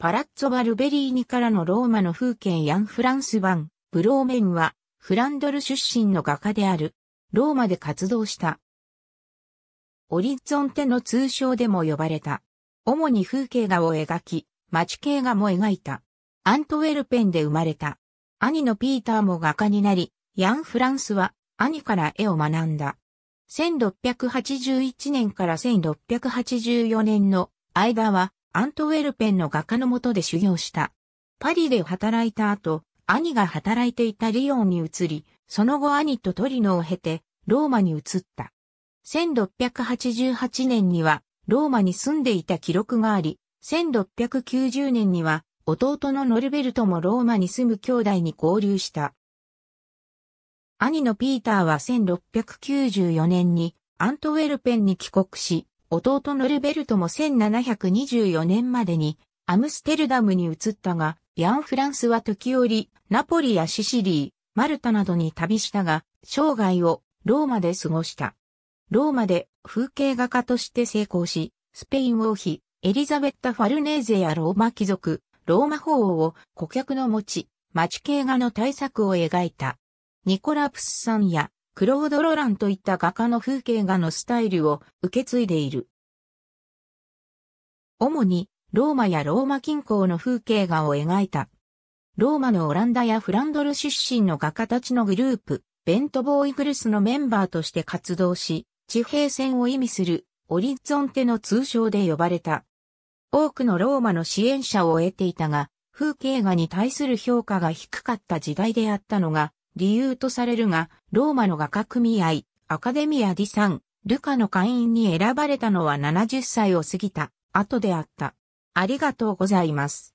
パラッツォ・バルベリーニからのローマの風景ヤン・フランス版、ブローメンは、フランドル出身の画家である、ローマで活動した。オリゾンテの通称でも呼ばれた。主に風景画を描き、街景画も描いた。アントウェルペンで生まれた。兄のピーターも画家になり、ヤン・フランスは兄から絵を学んだ。1681年から1684年の間はアントウェルペンの画家のもとで修行した。パリで働いた後、兄が働いていたリオンに移り、その後兄とトリノを経て、ローマに移った。1688年には、ローマに住んでいた記録があり、1690年には、弟のノルベルトもローマに住む兄弟に合流した。兄のピーターは1694年にアントウェルペンに帰国し、弟のルベルトも1724年までにアムステルダムに移ったが、ヤン・フランスは時折、ナポリやシシリー、マルタなどに旅したが、生涯をローマで過ごした。ローマで風景画家として成功し、スペイン王妃、エリザベッタ・ファルネーゼやローマ貴族、ローマ法王を顧客の持ち、町系画の大作を描いた。ニコラプスさんやクロード・ロランといった画家の風景画のスタイルを受け継いでいる。主にローマやローマ近郊の風景画を描いた。ローマのオランダやフランドル出身の画家たちのグループ、ベントボーイグルスのメンバーとして活動し、地平線を意味するオリゾンテの通称で呼ばれた。多くのローマの支援者を得ていたが、風景画に対する評価が低かった時代であったのが理由とされるが、ローマの画家組合、アカデミア・ディ・サン、ルカの会員に選ばれたのは70歳を過ぎた後であった。ありがとうございます。